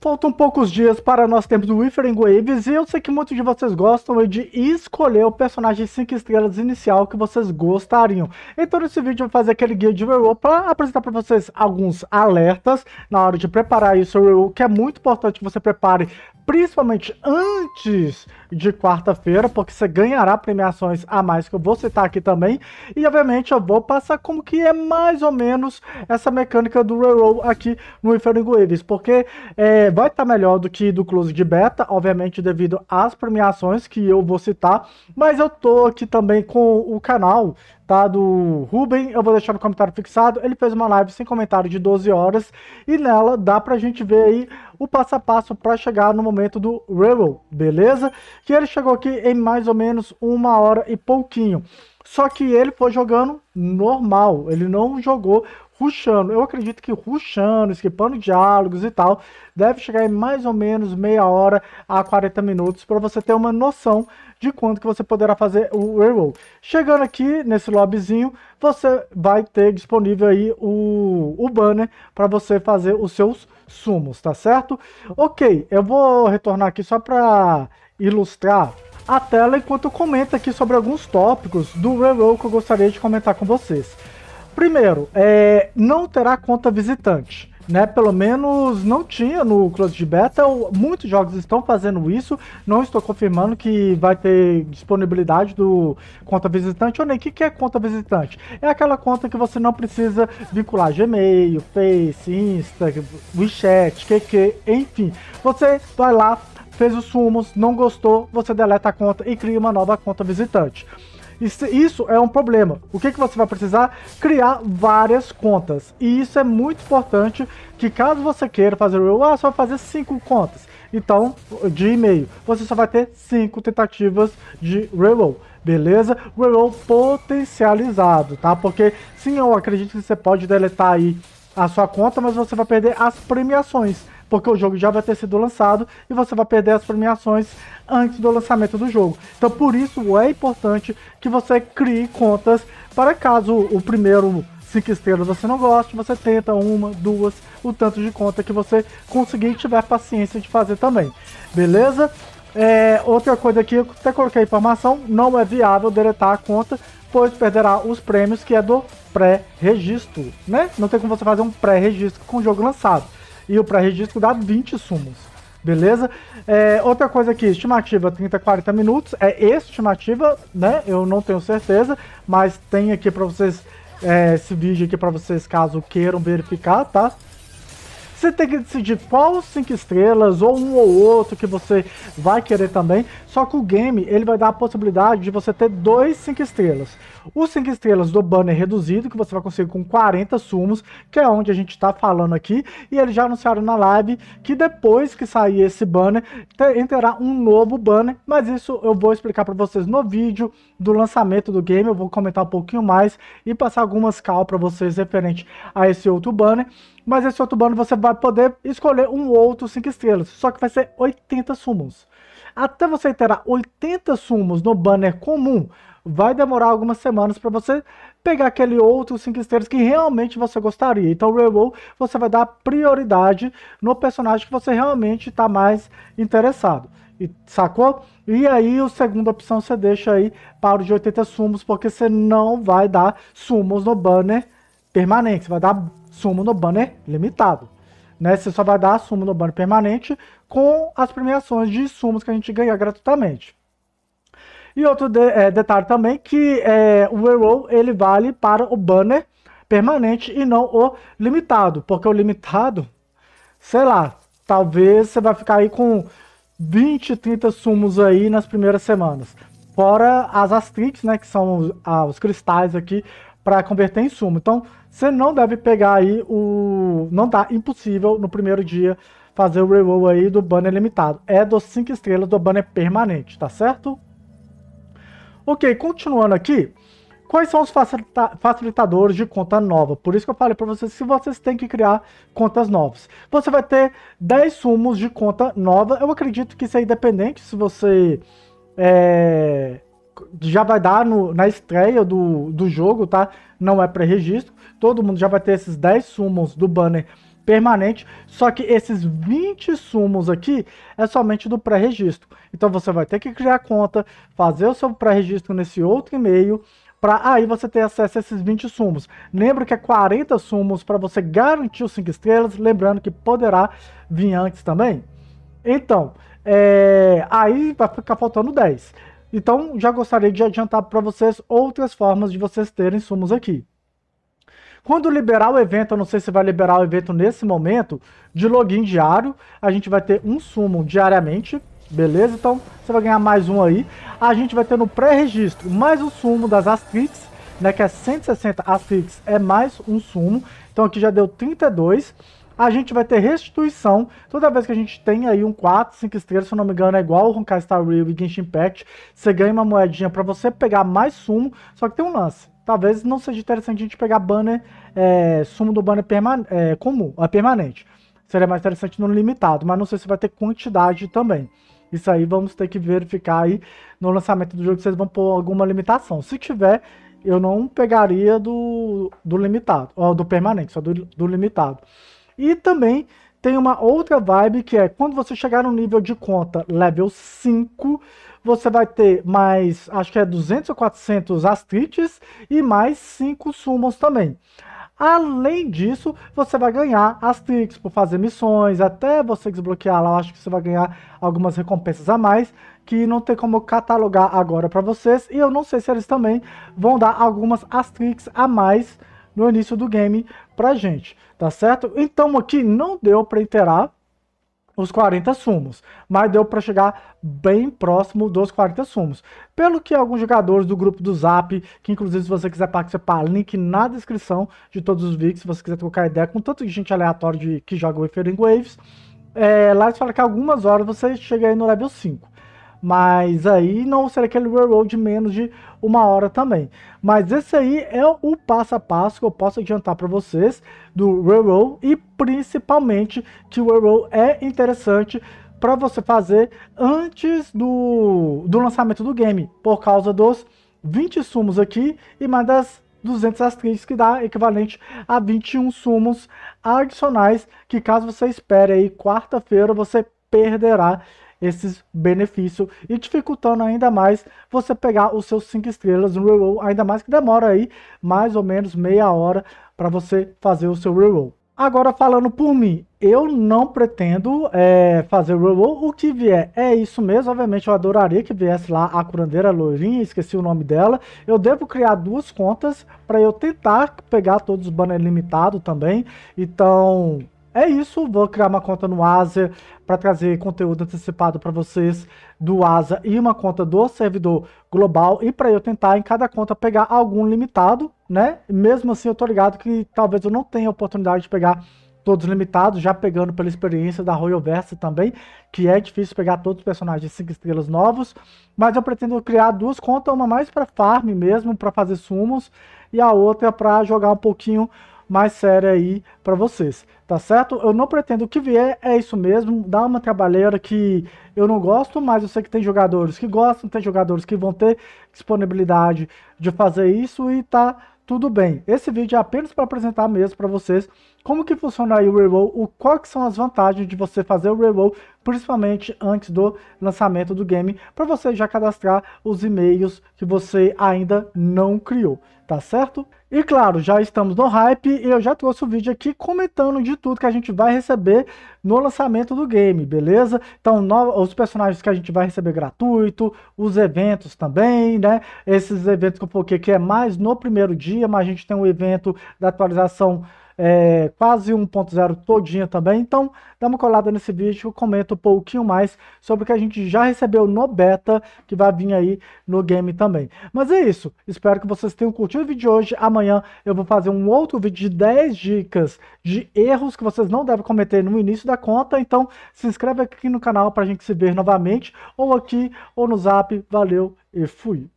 Faltam poucos dias para nós termos o Withering Waves e eu sei que muitos de vocês gostam é de escolher o personagem 5 estrelas inicial que vocês gostariam. Então nesse vídeo eu vou fazer aquele guia de reroll para apresentar para vocês alguns alertas na hora de preparar isso reroll, que é muito importante que você prepare principalmente antes de quarta-feira, porque você ganhará premiações a mais que eu vou citar aqui também. E obviamente eu vou passar como que é mais ou menos essa mecânica do reroll aqui no Withering Waves, porque... É, vai estar tá melhor do que do close de Beta, obviamente devido às premiações que eu vou citar, mas eu tô aqui também com o canal tá, do Ruben, eu vou deixar no comentário fixado, ele fez uma live sem comentário de 12 horas, e nela dá pra gente ver aí o passo a passo para chegar no momento do Rebel, beleza? Que ele chegou aqui em mais ou menos uma hora e pouquinho. Só que ele foi jogando normal, ele não jogou ruxando. Eu acredito que ruxando, esquipando diálogos e tal, deve chegar em mais ou menos meia hora a 40 minutos para você ter uma noção de quanto que você poderá fazer o reroll. Chegando aqui nesse lobbyzinho, você vai ter disponível aí o, o banner para você fazer os seus sumos, tá certo? Ok, eu vou retornar aqui só para ilustrar a tela enquanto comenta aqui sobre alguns tópicos do reroll que eu gostaria de comentar com vocês. Primeiro, é, não terá conta visitante. Né, pelo menos não tinha no Closed Beta. Muitos jogos estão fazendo isso. Não estou confirmando que vai ter disponibilidade do conta visitante. Ou nem o que, que é conta visitante? É aquela conta que você não precisa vincular Gmail, Face, Insta, WeChat, QQ, enfim. Você vai lá, fez os sumos, não gostou, você deleta a conta e cria uma nova conta visitante. Isso é um problema. O que, que você vai precisar? Criar várias contas. E isso é muito importante que caso você queira fazer o ah, só fazer cinco contas. Então, de e-mail, você só vai ter cinco tentativas de reroll, beleza? Reroll potencializado, tá? Porque sim, eu acredito que você pode deletar aí a sua conta, mas você vai perder as premiações porque o jogo já vai ter sido lançado e você vai perder as premiações antes do lançamento do jogo. Então, por isso é importante que você crie contas para caso o primeiro cinco estrelas você não gosta, você tenta uma, duas, o tanto de conta que você conseguir e tiver paciência de fazer também, beleza? É, outra coisa aqui, até coloquei a informação, não é viável deletar a conta, pois perderá os prêmios que é do pré-registro, né? Não tem como você fazer um pré-registro com o jogo lançado e o pré-registro dá 20 sumos. Beleza? É, outra coisa aqui, estimativa 30, 40 minutos. É estimativa, né? Eu não tenho certeza, mas tem aqui para vocês é, esse vídeo aqui para vocês caso queiram verificar, tá? Você tem que decidir qual cinco estrelas, ou um ou outro que você vai querer também. Só que o game, ele vai dar a possibilidade de você ter dois cinco estrelas. Os cinco estrelas do banner reduzido, que você vai conseguir com 40 sumos, que é onde a gente está falando aqui. E eles já anunciaram na live que depois que sair esse banner, entrará um novo banner. Mas isso eu vou explicar para vocês no vídeo do lançamento do game. Eu vou comentar um pouquinho mais e passar algumas cal para vocês referente a esse outro banner mas esse outro bando você vai poder escolher um outro 5 estrelas, só que vai ser 80 sumos. Até você terá 80 sumos no banner comum, vai demorar algumas semanas para você pegar aquele outro 5 estrelas que realmente você gostaria. Então, Railroad, você vai dar prioridade no personagem que você realmente está mais interessado. E, sacou? E aí, a segunda opção você deixa aí para o de 80 sumos, porque você não vai dar sumos no banner permanente. Você vai dar sumo no banner limitado. Né? Você só vai dar sumo no banner permanente com as premiações de sumos que a gente ganha gratuitamente. E outro de, é, detalhe também que é, o Hero ele vale para o banner permanente e não o limitado, porque o limitado, sei lá, talvez você vai ficar aí com 20, 30 sumos aí nas primeiras semanas. Fora as astrix, né, que são os, ah, os cristais aqui para converter em sumo. Então, você não deve pegar aí o... Não dá impossível no primeiro dia fazer o reroll aí do banner limitado. É dos 5 estrelas do banner permanente, tá certo? Ok, continuando aqui. Quais são os facilita facilitadores de conta nova? Por isso que eu falei para vocês que vocês têm que criar contas novas. Você vai ter 10 sumos de conta nova. Eu acredito que isso é independente se você... É já vai dar no, na estreia do, do jogo, tá? Não é pré-registro. Todo mundo já vai ter esses 10 sumos do banner permanente, só que esses 20 sumos aqui é somente do pré-registro. Então você vai ter que criar conta, fazer o seu pré-registro nesse outro e-mail, para aí você ter acesso a esses 20 sumos. Lembra que é 40 sumos para você garantir os 5 estrelas, lembrando que poderá vir antes também. Então, é... aí vai ficar faltando 10. Então, já gostaria de adiantar para vocês outras formas de vocês terem sumos aqui. Quando liberar o evento, eu não sei se vai liberar o evento nesse momento, de login diário, a gente vai ter um sumo diariamente, beleza? Então, você vai ganhar mais um aí. A gente vai ter no pré-registro mais um sumo das Astrix, né, que é 160 Astrix, é mais um sumo. Então, aqui já deu 32 a gente vai ter restituição toda vez que a gente tem aí um 4, 5 estrelas, se eu não me engano, é igual o Honkai Star Rail e Genshin Impact, você ganha uma moedinha para você pegar mais sumo, só que tem um lance. Talvez não seja interessante a gente pegar banner, é, sumo do banner perman é, comum, é, permanente. Seria mais interessante no limitado, mas não sei se vai ter quantidade também. Isso aí vamos ter que verificar aí no lançamento do jogo, vocês vão pôr alguma limitação. Se tiver, eu não pegaria do, do limitado, ó, do permanente, só do, do limitado. E também tem uma outra vibe que é quando você chegar no nível de conta level 5, você vai ter mais, acho que é 200 ou 400 astrites e mais 5 summons também. Além disso, você vai ganhar as tricks por fazer missões, até você desbloquear lá, acho que você vai ganhar algumas recompensas a mais, que não tem como catalogar agora para vocês, e eu não sei se eles também vão dar algumas astrix a mais no início do game pra gente, tá certo? Então aqui não deu para interar os 40 sumos, mas deu para chegar bem próximo dos 40 sumos. Pelo que alguns jogadores do grupo do Zap, que inclusive se você quiser participar, link na descrição de todos os vídeos, se você quiser trocar ideia com tanto de gente aleatória de, que joga Efering Waves, é, lá eles falam que algumas horas você chega aí no level 5. Mas aí não será aquele de menos de uma hora também. Mas esse aí é o passo a passo que eu posso adiantar para vocês do railroad e principalmente que o railroad é interessante para você fazer antes do, do lançamento do game, por causa dos 20 sumos aqui e mais das 200 asteriscos, que dá equivalente a 21 sumos adicionais, que caso você espere aí quarta-feira, você perderá esses benefícios e dificultando ainda mais você pegar os seus 5 estrelas no reroll, ainda mais que demora aí mais ou menos meia hora para você fazer o seu reroll. Agora falando por mim, eu não pretendo é, fazer o roll, o que vier é isso mesmo, obviamente eu adoraria que viesse lá a curandeira loirinha, esqueci o nome dela, eu devo criar duas contas para eu tentar pegar todos os banners limitados também, então é isso. Vou criar uma conta no Asa para trazer conteúdo antecipado para vocês do Asa e uma conta do servidor global. E para eu tentar em cada conta pegar algum limitado, né? Mesmo assim, eu tô ligado que talvez eu não tenha oportunidade de pegar todos limitados, já pegando pela experiência da Royal Versa também, que é difícil pegar todos os personagens 5 estrelas novos, mas eu pretendo criar duas contas, uma mais para farm mesmo, para fazer sumos, e a outra para jogar um pouquinho mais séria aí para vocês, tá certo? Eu não pretendo o que vier, é isso mesmo, dá uma trabalheira que eu não gosto, mas eu sei que tem jogadores que gostam, tem jogadores que vão ter disponibilidade de fazer isso e tá tudo bem. Esse vídeo é apenas para apresentar mesmo para vocês como que funciona aí o reroll, o, quais são as vantagens de você fazer o reroll principalmente antes do lançamento do game, para você já cadastrar os e-mails que você ainda não criou, tá certo? E claro, já estamos no hype e eu já trouxe o vídeo aqui comentando de tudo que a gente vai receber no lançamento do game, beleza? Então, no, os personagens que a gente vai receber gratuito, os eventos também, né? Esses eventos que eu coloquei que é mais no primeiro dia, mas a gente tem um evento da atualização é, quase 1.0 todinha também. Então, dá uma colada nesse vídeo, comenta um pouquinho mais sobre o que a gente já recebeu no beta, que vai vir aí no game também. Mas é isso, espero que vocês tenham curtido o vídeo de hoje. Amanhã eu vou fazer um outro vídeo de 10 dicas de erros que vocês não devem cometer no início da conta. Então, se inscreve aqui no canal para a gente se ver novamente, ou aqui, ou no zap. Valeu e fui!